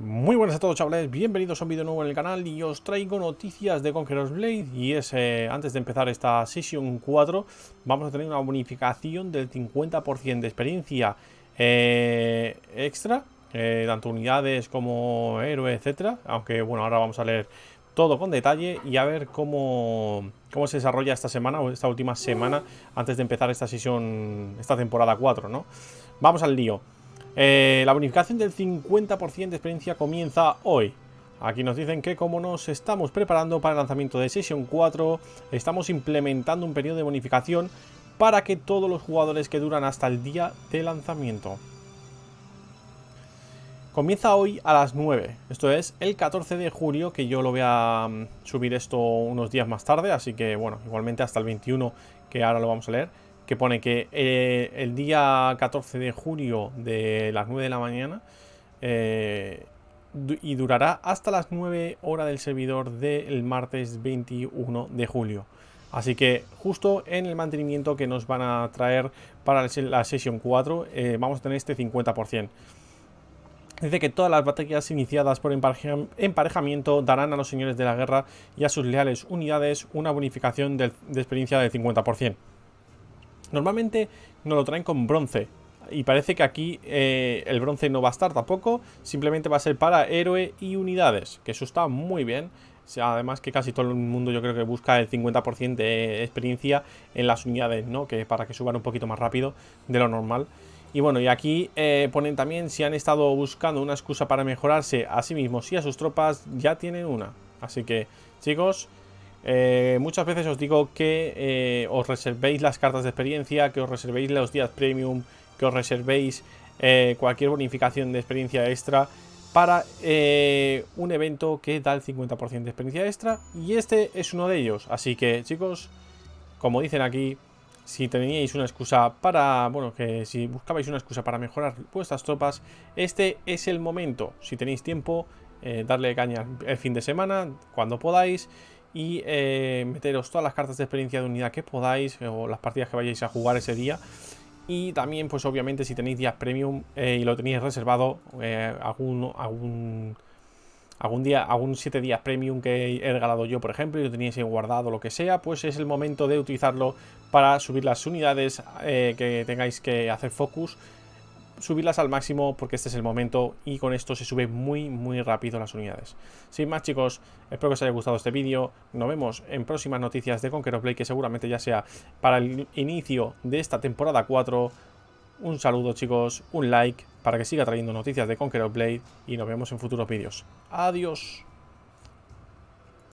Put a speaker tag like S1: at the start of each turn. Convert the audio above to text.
S1: Muy buenas a todos chavales, bienvenidos a un vídeo nuevo en el canal y os traigo noticias de Conqueror's Blade y es, eh, antes de empezar esta sesión 4 vamos a tener una bonificación del 50% de experiencia eh, extra, eh, tanto unidades como héroes, etcétera, aunque bueno, ahora vamos a leer todo con detalle y a ver cómo, cómo se desarrolla esta semana o esta última semana antes de empezar esta sesión, esta temporada 4, ¿no? Vamos al lío. Eh, la bonificación del 50% de experiencia comienza hoy. Aquí nos dicen que como nos estamos preparando para el lanzamiento de Session 4, estamos implementando un periodo de bonificación para que todos los jugadores que duran hasta el día de lanzamiento. Comienza hoy a las 9, esto es el 14 de julio, que yo lo voy a mm, subir esto unos días más tarde, así que bueno, igualmente hasta el 21, que ahora lo vamos a leer que pone que eh, el día 14 de julio de las 9 de la mañana eh, y durará hasta las 9 horas del servidor del martes 21 de julio. Así que justo en el mantenimiento que nos van a traer para la sesión 4 eh, vamos a tener este 50%. Dice que todas las batallas iniciadas por emparejamiento darán a los señores de la guerra y a sus leales unidades una bonificación de, experiencia del 50%. Normalmente nos lo traen con bronce. Y parece que aquí eh, el bronce no va a estar tampoco. Simplemente va a ser para héroe y unidades. Que eso está muy bien. Además que casi todo el mundo yo creo que busca el 50% de experiencia en las unidades, ¿no? Que para que suban un poquito más rápido de lo normal. Y bueno, y aquí eh, ponen también si han estado buscando una excusa para mejorarse a sí mismos y a sus tropas, ya tienen una. Así que, chicos, eh, muchas veces os digo que eh, os reservéis las cartas de experiencia, que os reservéis los días premium, que os reservéis eh, cualquier bonificación de experiencia extra para un evento que da el 50% de experiencia extra y este es uno de ellos. Así que chicos, como dicen aquí, si teníais una excusa para, bueno, que si buscabais una excusa para mejorar vuestras tropas, este es el momento. Si tenéis tiempo, darle caña el fin de semana, cuando podáis y eh, meteros todas las cartas de experiencia de unidad que podáis o las partidas que vayáis a jugar ese día. Y también, pues obviamente, si tenéis días premium eh, y lo tenéis reservado, eh, algún, algún, día, algún 7 días premium que he regalado yo, por ejemplo, y lo teníais guardado, lo que sea, pues es el momento de utilizarlo para subir las unidades que tengáis que hacer focus subirlas al máximo porque este es el momento y con esto se sube muy, muy rápido las unidades. Sin más chicos, espero que os haya gustado este vídeo. Nos vemos en próximas noticias de Conqueror Blade, que seguramente ya sea para el inicio de esta temporada 4. Un saludo chicos, un like para que siga trayendo noticias de Conqueror Blade y nos vemos en futuros vídeos. Adiós.